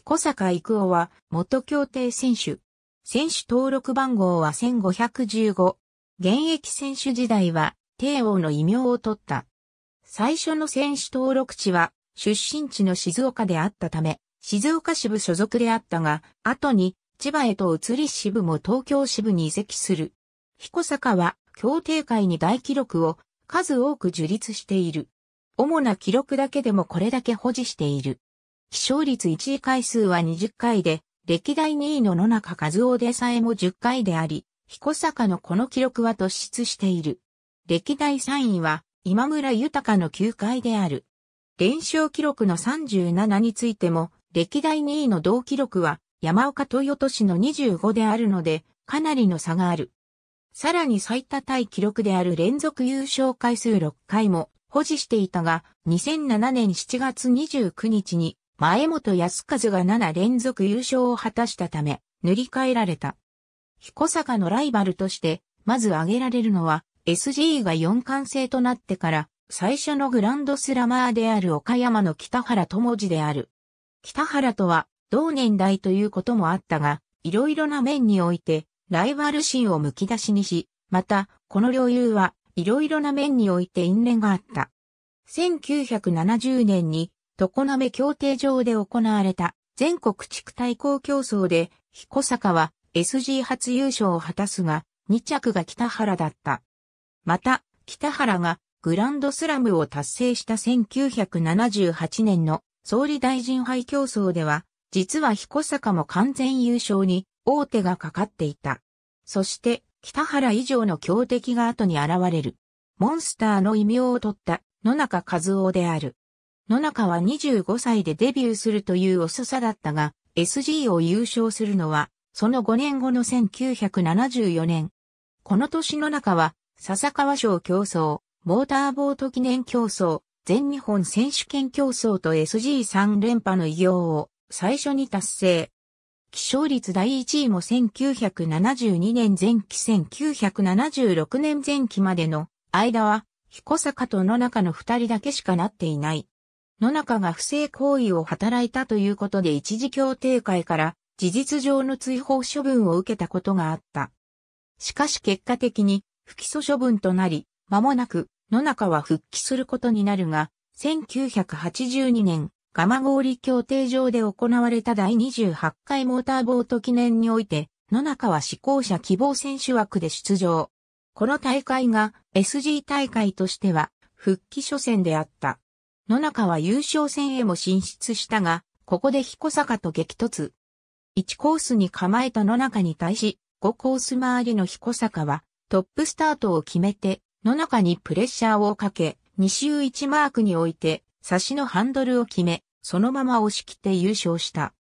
彦坂育夫は元協定選手。選手登録番号は1515。現役選手時代は帝王の異名を取った。最初の選手登録地は出身地の静岡であったため、静岡支部所属であったが、後に千葉へと移り支部も東京支部に移籍する。彦坂は協定会に大記録を数多く樹立している。主な記録だけでもこれだけ保持している。飛翔率1位回数は20回で、歴代2位の野中和夫でさえも10回であり、彦坂のこの記録は突出している。歴代3位は、今村豊の9回である。連勝記録の37についても、歴代2位の同記録は、山岡豊都市の25であるので、かなりの差がある。さらに最多タイ記録である連続優勝回数6回も保持していたが、2007年7月29日に前本康和が7連続優勝を果たしたため、塗り替えられた。彦坂のライバルとして、まず挙げられるのは、SG が4冠制となってから、最初のグランドスラマーである岡山の北原智次である。北原とは、同年代ということもあったが、いろいろな面において、ライバル心をむき出しにし、また、この領有は、いろいろな面において因縁があった。1970年に、常滑協定場で行われた全国地区対抗競争で、彦坂は SG 初優勝を果たすが、2着が北原だった。また、北原がグランドスラムを達成した1978年の総理大臣杯競争では、実は彦坂も完全優勝に大手がかかっていた。そして、北原以上の強敵が後に現れる。モンスターの異名を取った野中和夫である。野中は25歳でデビューするという遅さだったが、SG を優勝するのは、その5年後の1974年。この年の中は、笹川賞競争、モーターボート記念競争、全日本選手権競争と SG3 連覇の偉業を最初に達成。起象率第1位も1972年前期1976年前期までの間は、彦坂と野中の二人だけしかなっていない。野中が不正行為を働いたということで一時協定会から事実上の追放処分を受けたことがあった。しかし結果的に不起訴処分となり、間もなく野中は復帰することになるが、1982年、ガマゴーリ協定上で行われた第28回モーターボート記念において、野中は試行者希望選手枠で出場。この大会が SG 大会としては復帰初戦であった。野中は優勝戦へも進出したが、ここで彦坂と激突。1コースに構えた野中に対し、5コース周りの彦坂は、トップスタートを決めて、野中にプレッシャーをかけ、2周1マークに置いて、差しのハンドルを決め、そのまま押し切って優勝した。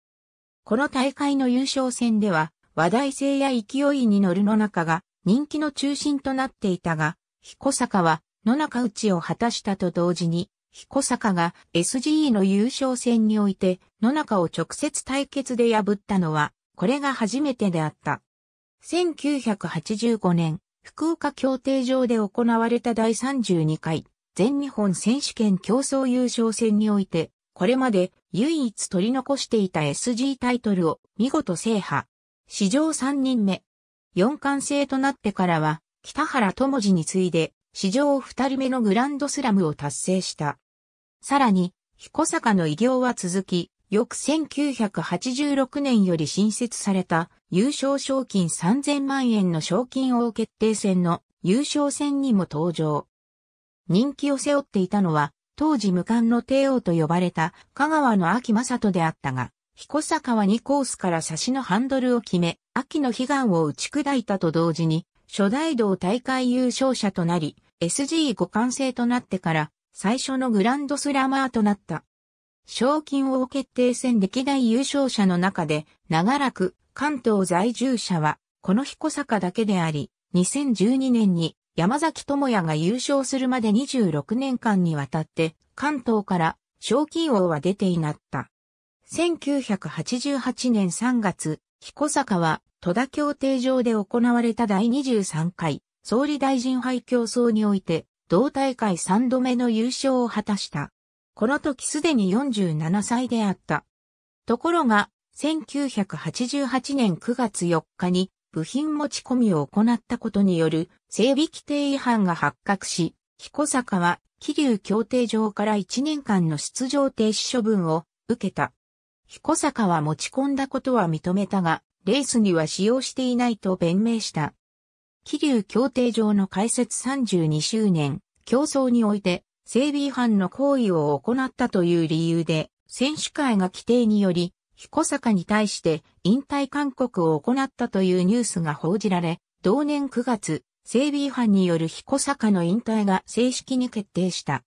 この大会の優勝戦では、話題性や勢いに乗る野中が人気の中心となっていたが、彦坂は野中打ちを果たしたと同時に、彦坂が SGE の優勝戦において野中を直接対決で破ったのは、これが初めてであった。1985年、福岡協定場で行われた第32回全日本選手権競争優勝戦において、これまで唯一取り残していた SG タイトルを見事制覇。史上3人目。4冠制となってからは、北原智次に次いで、史上2人目のグランドスラムを達成した。さらに、彦坂の異業は続き、翌1986年より新設された優勝賞金3000万円の賞金王決定戦の優勝戦にも登場。人気を背負っていたのは、当時無冠の帝王と呼ばれた香川の秋正人であったが、彦坂は2コースから差しのハンドルを決め、秋の悲願を打ち砕いたと同時に、初代道大会優勝者となり、SG 五冠制となってから最初のグランドスラマーとなった。賞金王決定戦歴代優勝者の中で、長らく関東在住者は、この彦坂だけであり、2012年に山崎智也が優勝するまで26年間にわたって、関東から賞金王は出ていなった。1988年3月、彦坂は戸田協定上で行われた第23回総理大臣杯競争において同大会3度目の優勝を果たした。この時すでに47歳であった。ところが、1988年9月4日に部品持ち込みを行ったことによる整備規定違反が発覚し、彦坂は桐生協定上から1年間の出場停止処分を受けた。彦坂は持ち込んだことは認めたが、レースには使用していないと弁明した。気流協定上の開設32周年、競争において、整備違反の行為を行ったという理由で、選手会が規定により、彦坂に対して引退勧告を行ったというニュースが報じられ、同年9月、整備違反による彦坂の引退が正式に決定した。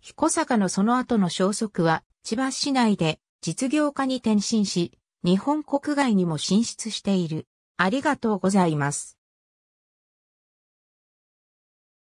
彦坂のその後の消息は、千葉市内で実業家に転身し、日本国外にも進出している。ありがとうございます。